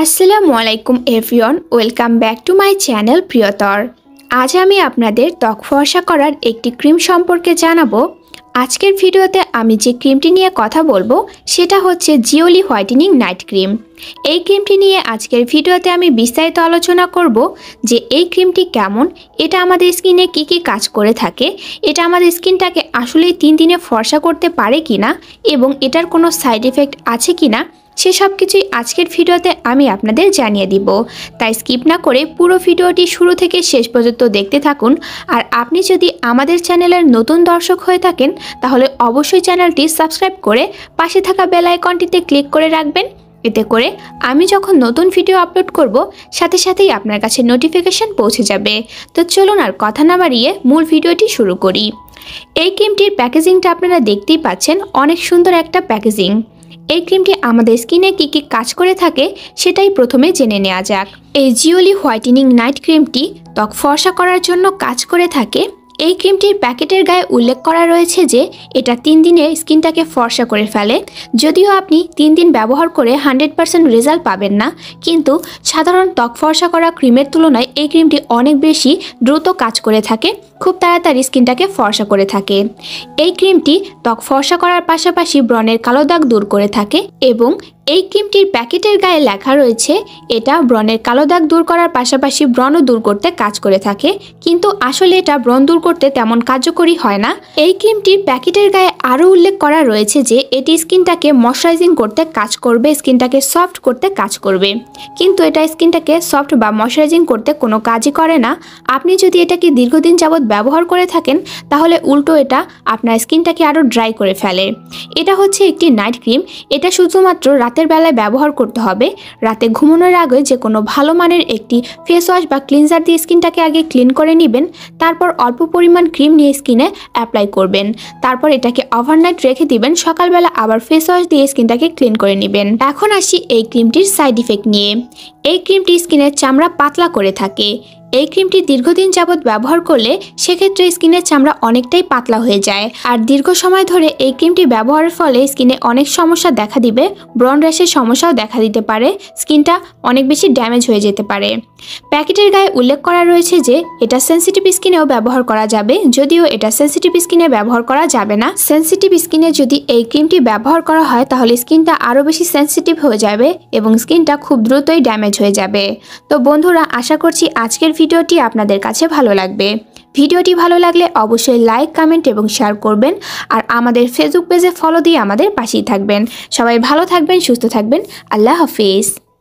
আসসালামু আলাইকুম everyone welcome back to my channel প্রিয়তর আজ আমি আপনাদের ত্বক ফর্সা করার একটি ক্রিম সম্পর্কে জানাবো আজকের ভিডিওতে আমি যে ক্রিমটি নিয়ে কথা বলবো সেটা হচ্ছে জিওলি হোয়াইটেনিং নাইট ক্রিম এই ক্রিমটি নিয়ে আজকের ভিডিওতে আমি বিস্তারিত আলোচনা করব যে এই ক্রিমটি কেমন এটা আমাদের স্কিনে কি কি কাজ করে থাকে এটা আমাদের স্কিনটাকে আসলেই তিন দিনে ফর্সা করতে পারে কিনা এবং এটার কোনো সাইড এফেক্ট আছে কিনা না সে সব কিছুই আজকের ভিডিওতে আমি আপনাদের জানিয়ে দিব তাই স্কিপ না করে পুরো ভিডিওটি শুরু থেকে শেষ পর্যন্ত দেখতে থাকুন আর আপনি যদি আমাদের চ্যানেলের নতুন দর্শক হয়ে থাকেন তাহলে অবশ্যই চ্যানেলটি সাবস্ক্রাইব করে পাশে থাকা বেল আইকনটিতে ক্লিক করে রাখবেন এতে করে আমি যখন নতুন ভিডিও আপলোড করব সাথে সাথেই আপনার কাছে নোটিফিকেশন পৌঁছে যাবে তো চলুন আর কথা না বাড়িয়ে মূল ভিডিওটি শুরু করি এই ক্রিমটির প্যাকেজিংটা আপনারা দেখতেই পাচ্ছেন অনেক সুন্দর একটা প্যাকেজিং এই ক্রিমটি আমাদের স্কিনে কি কি কাজ করে থাকে সেটাই প্রথমে জেনে নেওয়া যাক এই জিওলি হোয়াইটেনিং নাইট ক্রিমটি ত্বক ফর্সা করার জন্য কাজ করে থাকে এই ক্রিমটির প্যাকেটের গায়ে উল্লেখ করা রয়েছে যে এটা তিন দিনে স্কিনটাকে ফর্সা করে ফেলে যদিও আপনি তিন দিন ব্যবহার করে হান্ড্রেড পারসেন্ট রেজাল্ট পাবেন না কিন্তু সাধারণ ত্বক ফর্সা করা ক্রিমের তুলনায় এই ক্রিমটি অনেক বেশি দ্রুত কাজ করে থাকে খুব তাড়াতাড়ি স্কিনটাকে ফর্সা করে থাকে এই ক্রিমটি ত্বক ফর্সা করার পাশাপাশি ব্রণের কালো দাগ দূর করে থাকে এবং এই ক্রিমটির প্যাকেটের গায়ে লেখা রয়েছে এটা ব্রণের কালো দাগ দূর করার পাশাপাশি ব্রণও দূর করতে কাজ করে থাকে কিন্তু আসলে এটা ব্রণ দূর করতে তেমন কার্যকরী হয় না এই ক্রিমটির প্যাকেটের গায়ে আরও উল্লেখ করা রয়েছে যে এটি স্কিনটাকে ময়শ্চারাইজিং করতে কাজ করবে স্কিনটাকে সফট করতে কাজ করবে কিন্তু এটা স্কিনটাকে সফট বা ময়শ্চারাইজিং করতে কোনো কাজই করে না আপনি যদি এটাকে দীর্ঘদিন যাবৎ ব্যবহার করে থাকেন তাহলে উল্টো এটা আপনার স্কিনটাকে আরও ড্রাই করে ফেলে এটা হচ্ছে একটি নাইট ক্রিম এটা শুধুমাত্র রাতের বেলায় ব্যবহার করতে হবে রাতে ঘুমানোর আগে যে কোনো ভালো মানের একটি ফেস ওয়াশ বা ক্লিনজার দিয়ে স্কিনটাকে আগে ক্লিন করে নেবেন তারপর অল্প পরিমাণ ক্রিম নিয়ে স্কিনে অ্যাপ্লাই করবেন তারপর এটাকে ওভারনাইট রেখে দিবেন সকালবেলা আবার ফেস ওয়াশ দিয়ে স্কিনটাকে ক্লিন করে নেবেন এখন আসি এই ক্রিমটির সাইড ইফেক্ট নিয়ে এই ক্রিমটি স্কিনের চামড়া পাতলা করে থাকে এই ক্রিমটি দীর্ঘদিন যাবৎ ব্যবহার করলে সেক্ষেত্রে স্কিনের চামড়া অনেকটাই পাতলা হয়ে যায় আর দীর্ঘ সময় ধরে এই ক্রিমটি ব্যবহারের ফলে স্কিনে অনেক সমস্যা দেখা দিবে ব্রন র্যাশের সমস্যাও দেখা দিতে পারে স্কিনটা অনেক বেশি ড্যামেজ হয়ে যেতে পারে প্যাকেটের গায়ে উল্লেখ করা রয়েছে যে এটা সেন্সিটিভ স্কিনেও ব্যবহার করা যাবে যদিও এটা সেন্সিটিভ স্কিনে ব্যবহার করা যাবে না সেন্সিটিভ স্কিনে যদি এই ক্রিমটি ব্যবহার করা হয় তাহলে স্কিনটা আরও বেশি সেন্সিটিভ হয়ে যাবে এবং স্কিনটা খুব দ্রুতই ড্যামেজ হয়ে যাবে তো বন্ধুরা আশা করছি আজকের ভিডিওটি আপনাদের কাছে ভালো লাগবে ভিডিওটি ভালো লাগলে অবশ্যই লাইক কমেন্ট এবং শেয়ার করবেন আর আমাদের ফেসবুক পেজে ফলো দিয়ে আমাদের পাশেই থাকবেন সবাই ভালো থাকবেন সুস্থ থাকবেন আল্লাহ হাফিজ